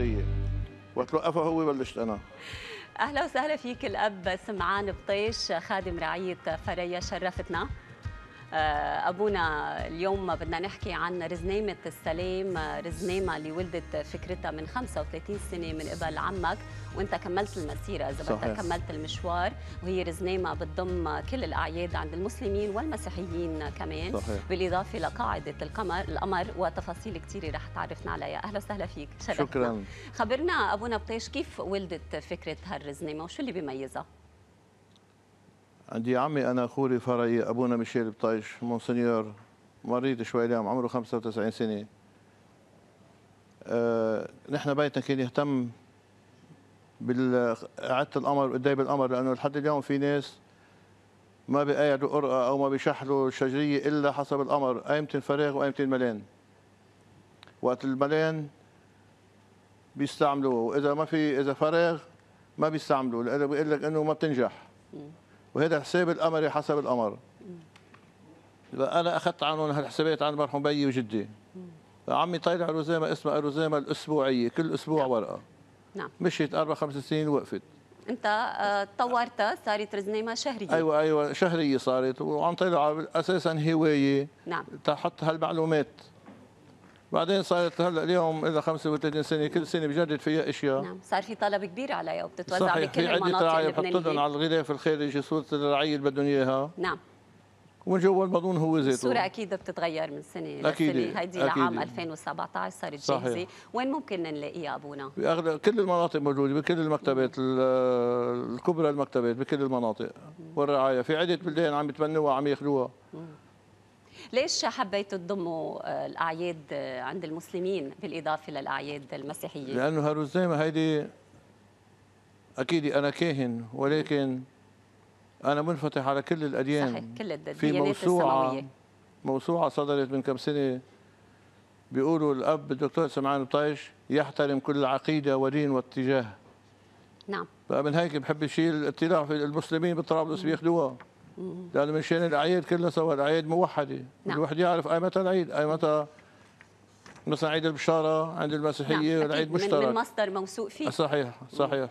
الشهريه وقت وقفها هو بلشت انا اهلا وسهلا فيك الاب سمعان بطيش خادم رعيه فريا شرفتنا آه، ابونا اليوم بدنا نحكي عن رزنامه السلام رزنامه اللي ولدت فكرتها من 35 سنه من قبل عمك وانت كملت المسيره اذا بدك كملت المشوار وهي رزنامه بتضم كل الاعياد عند المسلمين والمسيحيين كمان صحيح. بالاضافه لقاعده القمر القمر وتفاصيل كثيره رح تعرفنا عليها اهلا وسهلا فيك شرفنا. شكرا خبرنا ابونا بطيش كيف ولدت فكره هالرزنامه وشو اللي بيميزها عندي عمي انا خوري فرعي ابونا ميشيل بطايش مونسنيور مريض شوي اليوم عمره 95 سنه أه نحن بيتنا كان يهتم باعاده القمر قدام بالأمر لانه لحد اليوم في ناس ما بيقعدوا قرقه او ما بيشحلوا الشجريه الا حسب القمر ايمتى الفراغ وايمتى الملان وقت الملان بيستعملوه واذا ما في اذا فراغ ما بيستعملوا لانه بيقول لك انه ما بتنجح وهذا حساب القمري حسب القمر انا اخذت عنهم هالحسابات عن المرحوم بيي وجدي عمي طالع الوزامة اسمها الوزامة الأسبوعية كل أسبوع نعم. ورقة نعم مشيت أربع خمس سنين وقفت أنت آه، طورتها صارت رزنامة شهرية أيوة أيوة شهرية صارت وعم طلع أساسا هواية نعم تحط هالمعلومات بعدين صارت هلا اليوم إذا 35 سنه كل سنه بجدد فيها اشياء نعم صار في طلب كبير عليها وبتتوزع صحيح. بكل المناطق اللبنانيه بحط لهم على الغلاف الخارجي صوره الرعيه اللي بدهم اياها نعم ومن جوا المضمون هو زيته الصورة أكيد بتتغير من سنة أكيد لسنة هيدي لعام 2017 صارت جاهزة وين ممكن نلاقيها أبونا؟ بأغلب كل المناطق موجودة بكل المكتبات الكبرى المكتبات بكل المناطق والرعاية في عدة بلدان عم يتبنوها عم ياخذوها ليش حبيت تضموا آه، الأعياد آه، عند المسلمين بالإضافة للأعياد المسيحية؟ لأنه هالوزيمة هيدي أكيد أنا كاهن ولكن أنا منفتح على كل الأديان صحيح كل الديانات في موسوعة السماوية. موسوعة صدرت من كم سنة بيقولوا الأب الدكتور سمعان بطيش يحترم كل عقيدة ودين واتجاه نعم فمن هيك بحب يشيل في المسلمين بالطرابلس بياخذوها لأن مشان الأعياد كلها سوا الأعياد موحدة نعم. الواحد يعرف أي متى العيد أي متى مثلا عيد البشارة عند المسيحية نعم. العيد مشترك من مصدر موثوق فيه صحيح صحيح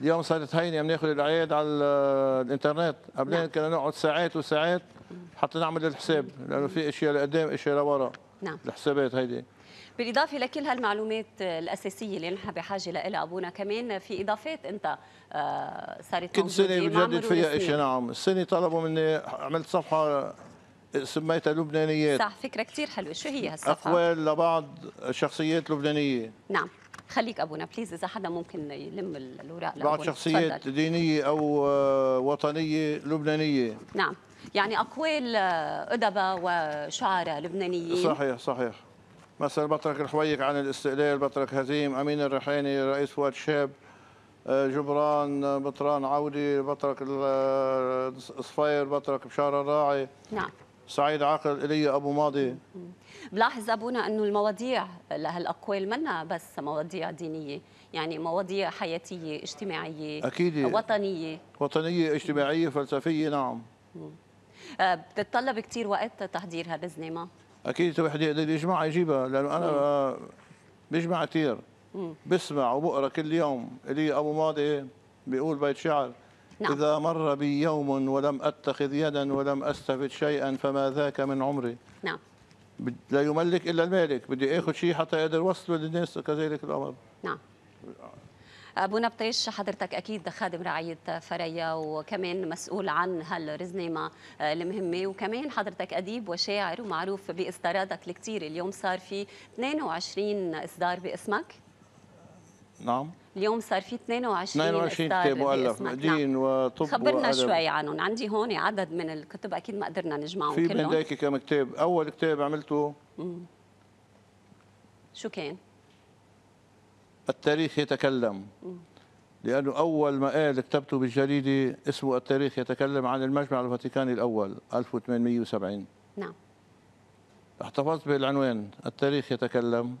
اليوم صارت هينة عم ناخذ الأعياد على الإنترنت قبلين نعم. كنا نقعد ساعات وساعات حتى نعمل الحساب لأنه في أشياء لقدام أشياء لورا نعم الحسابات هيدي بالإضافة لكل هالمعلومات الأساسية اللي نحن بحاجة لها أبونا كمان في إضافات أنت آه، صارت كل سنة بجدد فيها شيء نعم السنة طلبوا مني عملت صفحة سميتها لبنانيات صح فكرة كثير حلوة شو هي هالصفحة؟ أقوال لبعض شخصيات لبنانية نعم خليك ابونا بليز اذا حدا ممكن يلم الاوراق بعض شخصيات دينيه او آه، وطنيه لبنانيه نعم يعني أقوال آه، أدباء وشعراء لبنانيين صحيح صحيح مثلا بطرك الحويك عن الاستقلال بطرك هزيم أمين الريحاني رئيس فؤاد شاب آه، جبران آه، بطران عودي بطرك الصفير بطرك بشارة الراعي نعم سعيد عاقل إلي أبو ماضي بلاحظ أبونا أنه المواضيع لهالأقوال منا بس مواضيع دينية يعني مواضيع حياتية اجتماعية أكيد وطنية وطنية اجتماعية فلسفية نعم آه، بتتطلب كثير وقت تحضير هالزنامه اكيد تبع يجمع يجيبها لانه انا آه، بجمع كثير بسمع وبقرا كل يوم لي ابو ماضي بيقول بيت شعر نعم. إذا مر بي يوم ولم أتخذ يدا ولم أستفد شيئا فما ذاك من عمري نعم لا يملك إلا المالك بدي أخذ شيء حتى أقدر وصله للناس كذلك الأمر نعم ابو نبطيش حضرتك اكيد خادم رعايه فريا وكمان مسؤول عن هالرزنامه المهمه وكمان حضرتك اديب وشاعر ومعروف باصداراتك الكثير اليوم صار في 22 اصدار باسمك نعم اليوم صار في 22 22 كتاب مؤلف دين نعم. وطب خبرنا وأدب. شوي عنهم عندي هون عدد من الكتب اكيد ما قدرنا نجمعهم في بين كلهم في كم كتاب اول كتاب عملته مم. شو كان التاريخ يتكلم لأنه أول مقال كتبته بالجريدة اسمه التاريخ يتكلم عن المجمع الفاتيكاني الأول 1870 نعم احتفظت بالعنوان التاريخ يتكلم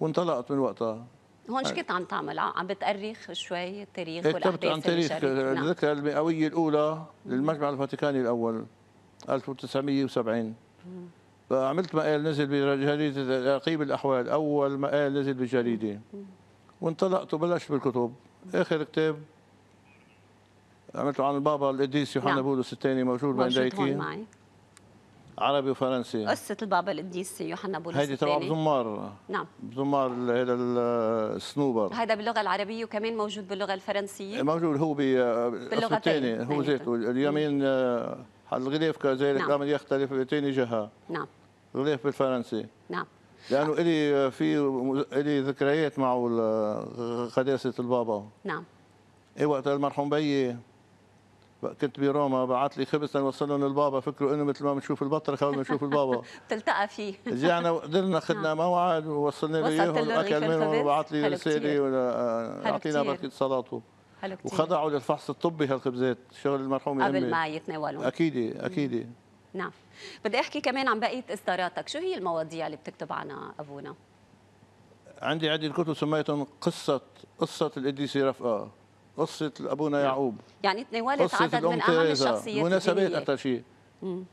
وانطلقت من وقتها هون شو كنت عم تعمل؟ عم بتأرخ شوي التاريخ ايه، والاحداث كتبت عن تاريخ نعم. الذكرى المئوية الأولى للمجمع الفاتيكاني الأول 1970 مم. عملت مقال نزل بجريده رقيب الاحوال اول مقال نزل بالجريده وانطلقت وبلشت بالكتب اخر كتاب عملته عن البابا القديس يوحنا نعم. بولس الثاني موجود بين دايكين عربي وفرنسي قصة البابا القديس يوحنا بولس هيدي تبع بزمار نعم بزمار هذا السنوبر هذا باللغة العربية وكمان موجود باللغة الفرنسية موجود هو باللغة الثانية هو ذاته اليمين آه، الغليف كذلك نعم. الامر يختلف لتين جهه نعم الغليف بالفرنسي نعم لانه الي في الي ذكريات مع قداسه البابا نعم اي وقت المرحوم بيي كنت بروما بعث لي خبز نوصله للبابا فكروا انه مثل ما بنشوف البطرخه ما بنشوف البابا بتلتقى فيه رجعنا قدرنا اخذنا موعد نعم. ووصلنا له اياهم اكل منهم وبعث لي رساله اعطينا بركه صلاته وخضعوا للفحص الطبي هالخبزات شغل المرحوم قبل ما يتناولوا اكيد اكيد نعم بدي احكي كمان عن بقيه اصداراتك شو هي المواضيع اللي بتكتب عنها ابونا عندي عدة كتب سميتهم قصة قصة القديسة رفقة قصة أبونا نعم. يعقوب يعني تناولت عدد من أهم الشخصيات مناسبات أكثر شيء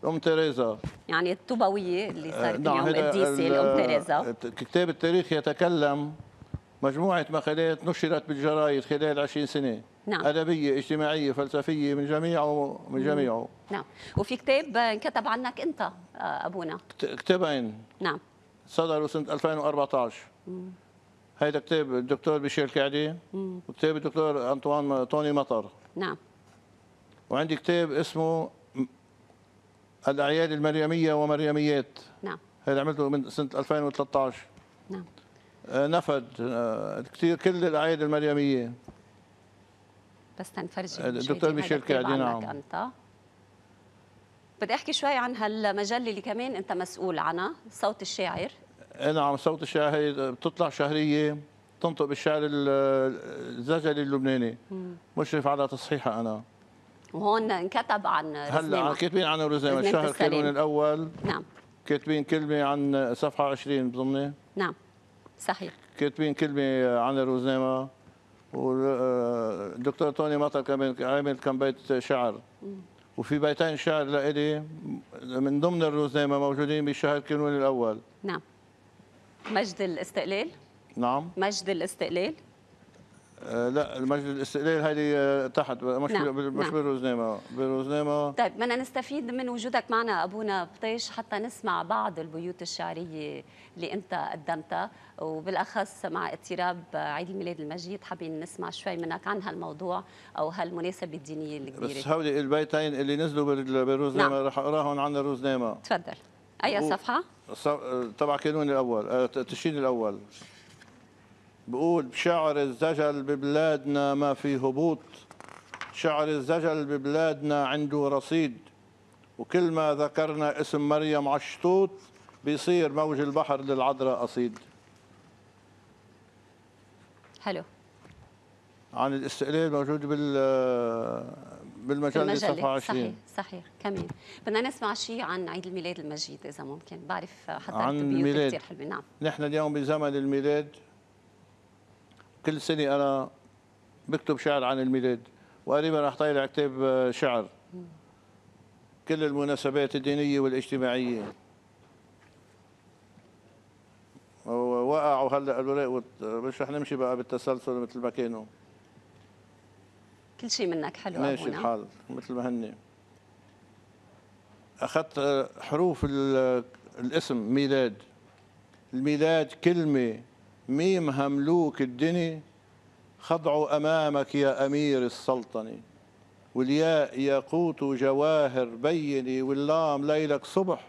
أم تيريزا يعني الطوبوية اللي صارت نعم اليوم القديسة الأم تيريزا كتاب التاريخ يتكلم مجموعة مقالات نشرت بالجرائد خلال 20 سنة نعم. أدبية اجتماعية فلسفية من جميعه من جميعه نعم وفي كتاب انكتب عنك أنت آه، أبونا كتابين نعم صدروا سنة 2014 هيدا كتاب الدكتور بشير الكعدي وكتاب الدكتور أنطوان توني مطر نعم وعندي كتاب اسمه الأعياد المريمية ومريميات نعم هذا عملته من سنة 2013 نعم آه، نفد آه، كثير كل الاعياد المريميه بس تنفرجي الدكتور آه، ميشيل قاعدين نعم انت بدي احكي شوي عن هالمجله اللي كمان انت مسؤول عنها صوت الشاعر نعم صوت الشاعر هي بتطلع شهريه تنطق بالشعر الزجلي اللبناني مشرف على تصحيحها انا وهون انكتب عن هلا كاتبين عن رزامه شهر كانون الاول نعم كاتبين كلمه عن صفحه 20 بظني نعم صحيح كاتبين كلمه عن الروزنيما والدكتور توني مطر كمان عامل كم بيت شعر وفي بيتين شعر لإلي من ضمن الروزنيما موجودين بشهر كانون الاول نعم مجد الاستقلال نعم مجد الاستقلال آه، لا المجلس الاستقلال هيدي آه، تحت مش نعم. مش نعم. بروزنامه بروزنامه طيب بدنا نستفيد من وجودك معنا ابونا بطيش حتى نسمع بعض البيوت الشعريه اللي انت قدمتها وبالاخص مع اقتراب عيد الميلاد المجيد حابين نسمع شوي منك عن هالموضوع او هالمناسبه الدينيه الكبيره بس هودي البيتين اللي نزلوا بالروزنامه نعم. رح اقراهم عن الروزنامه تفضل اي صفحه؟ تبع كانون الاول آه، تشرين الاول بقول شعر الزجل ببلادنا ما في هبوط شعر الزجل ببلادنا عنده رصيد وكل ما ذكرنا اسم مريم عشتوت بيصير موج البحر للعذراء أصيد حلو عن الاستقلال موجود بال بالمجلة صفحة 20 صحيح صحيح كمان بدنا نسمع شيء عن عيد الميلاد المجيد إذا ممكن بعرف حضرت عن الميلاد كثير حلوين نعم نحن اليوم بزمن الميلاد كل سنه انا بكتب شعر عن الميلاد وقريبا رح طالع كتاب آه، شعر كل المناسبات الدينيه والاجتماعيه وقعوا هلا الولاء مش رح نمشي بقى بالتسلسل مثل ما كانوا كل شيء منك حلو ماشي الحال مثل ما هن اخذت آه، حروف الاسم ميلاد الميلاد كلمه ميم هملوك الدني خضعوا أمامك يا أمير السلطنة والياء ياقوت جواهر بيني واللام ليلك صبح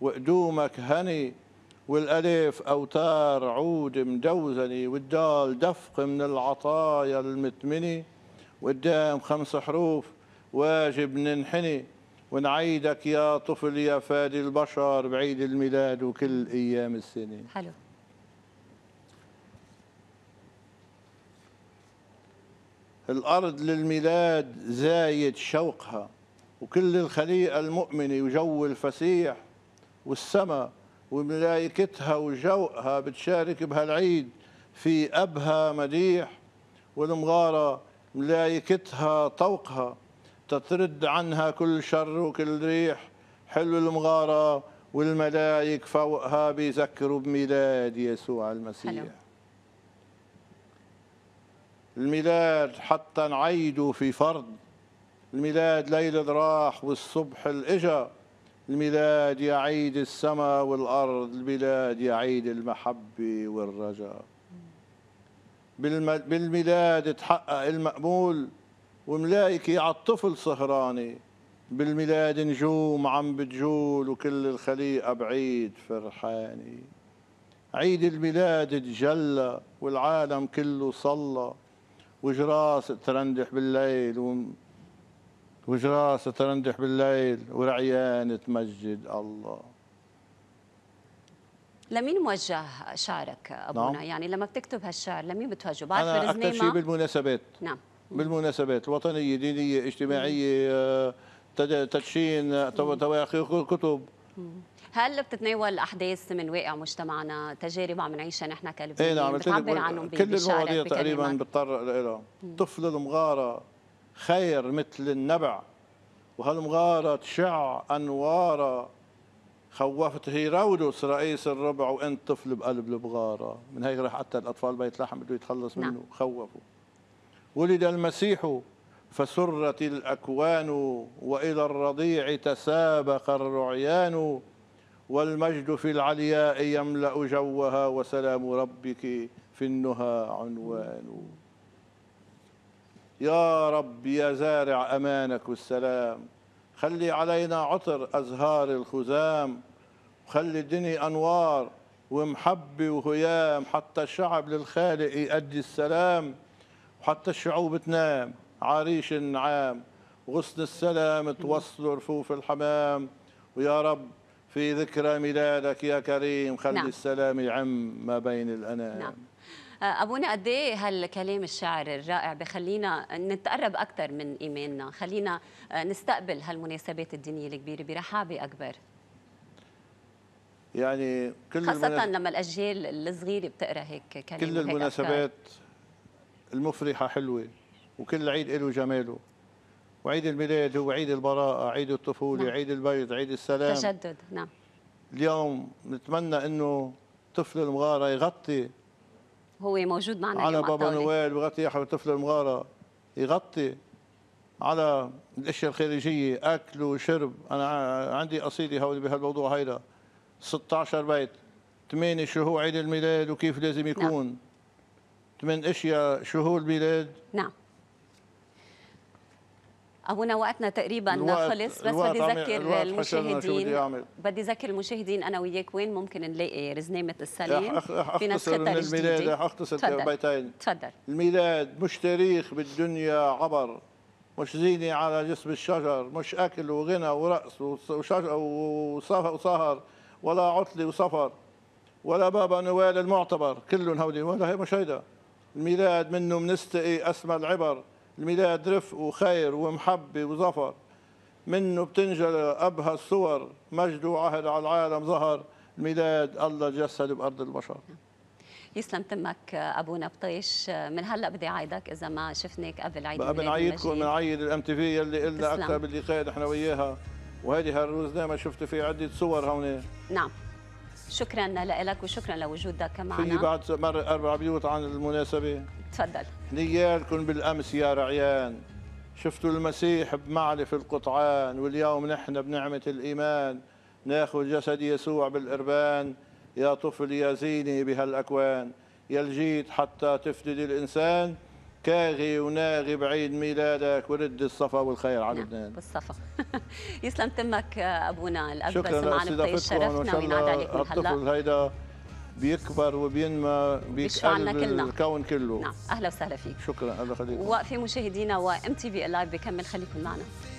وقدومك هني والألف أوتار عود مدوزني والدال دفق من العطايا المتمني وقدام خمس حروف واجب ننحني ونعيدك يا طفل يا فادي البشر بعيد الميلاد وكل أيام السنة حلو الأرض للميلاد زايد شوقها وكل الخليقة المؤمنة وجو الفسيح والسما وملايكتها وجوقها بتشارك بهالعيد في أبها مديح والمغارة ملايكتها طوقها تترد عنها كل شر وكل ريح حلو المغارة والملايك فوقها بيذكروا بميلاد يسوع المسيح حلو. الميلاد حتى نعيدوا في فرض الميلاد ليل راح والصبح الإجا الميلاد يا عيد السما والأرض الميلاد يا عيد المحبة والرجاء بالميلاد تحقق المأمول وملايكي على الطفل سهراني بالميلاد نجوم عم بتجول وكل الخليقة بعيد فرحاني عيد الميلاد تجلى والعالم كله صلى وجراس ترندح بالليل و... وجراس ترندح بالليل ورعيان تمجد الله لمين موجه شعرك ابونا نعم. يعني لما بتكتب هالشعر لمين بتوجهه بعرف انا اكثر شيء بالمناسبات نعم بالمناسبات الوطنيه دينيه اجتماعيه تدشين تواخي كتب مم. هل بتتناول احداث من واقع مجتمعنا تجارب عم نعيشها نحن كلبنانيين إيه نعم بتعبر عنهم كل المواضيع تقريبا بتطرق لها طفل المغاره خير مثل النبع وهالمغاره تشع انوارا خوفت هيرودس رئيس الربع وانت طفل بقلب البغاره من هيك راح حتى الاطفال بيت لحم بده يتخلص منه نعم. خوفوا ولد المسيح فسرت الاكوان والى الرضيع تسابق الرعيان والمجد في العلياء يملأ جوها وسلام ربك في النهى عنوان يا رب يا زارع أمانك والسلام خلي علينا عطر أزهار الخزام وخلي الدنيا أنوار ومحبة وهيام حتى الشعب للخالق يأدي السلام وحتى الشعوب تنام عريش النعام غصن السلام توصلوا رفوف الحمام ويا رب في ذكرى ميلادك يا كريم خلي نعم. السلام يعم ما بين الأنام نعم. أبونا قد إيه هالكلام الشاعر الرائع بخلينا نتقرب أكثر من إيماننا خلينا نستقبل هالمناسبات الدينية الكبيرة برحابة أكبر يعني كل خاصة المناس... لما الأجيال الصغيرة بتقرأ هيك كلام كل المناسبات المفرحة حلوة وكل عيد له جماله وعيد الميلاد هو عيد البراءة عيد الطفولة نعم. عيد البيض عيد السلام تجدد نعم اليوم نتمنى أنه طفل المغارة يغطي هو موجود معنا على بابا نويل ويغطي حبيب طفل المغارة يغطي على الاشياء الخارجيه اكل وشرب انا عندي قصيده هول بهالموضوع هيدا 16 بيت 8 شو هو عيد الميلاد وكيف لازم نعم. يكون نعم. ثمان اشياء شو هو الميلاد نعم هنا وقتنا تقريبا الوقت خلص بس بدي اذكر المشاهدين بدي اذكر المشاهدين انا وياك وين ممكن نلاقي رزنامه السلام في نسختها الميلاد رح اختصر بيتين تفضل الميلاد مش تاريخ بالدنيا عبر مش زينة على جسم الشجر مش أكل وغنى ورقص وشجر وسهر ولا عطلة وسفر ولا بابا نوال المعتبر كلهم هودي ولا هي مش هيدا الميلاد منه منستقي أسمى العبر الميلاد رفق وخير ومحبة وظفر منه بتنجل أبهى الصور مجد وعهد على العالم ظهر الميلاد الله جسد بأرض البشر يسلم تمك ابونا بطيش من هلا بدي عايدك اذا ما شفناك قبل عيد قبل نعيدكم بنعيد الام تي في يلي قلنا اكثر باللقاء نحن وياها وهيدي دائما شفت في عده صور هون نعم شكرا لك وشكرا لوجودك معنا في بعد مر اربع بيوت عن المناسبه تفضل نيالكن بالأمس يا رعيان شفتوا المسيح بمعلف القطعان واليوم نحن بنعمة الإيمان ناخذ جسد يسوع بالقربان يا طفل يا زيني بهالأكوان يا الجيت حتى تفدد الإنسان كاغي وناغي بعيد ميلادك ورد الصفا والخير على نعم، لبنان بالصفا يسلم تمك ابونا الاب سمعنا بتشرفنا وينعاد عليك الطفل هيدا بيكبر وبينما بيشفع كلنا الكون كله نعم اهلا وسهلا فيك شكرا الله يخليك وفي مشاهدينا وام تي في لايف بكمل خليكم معنا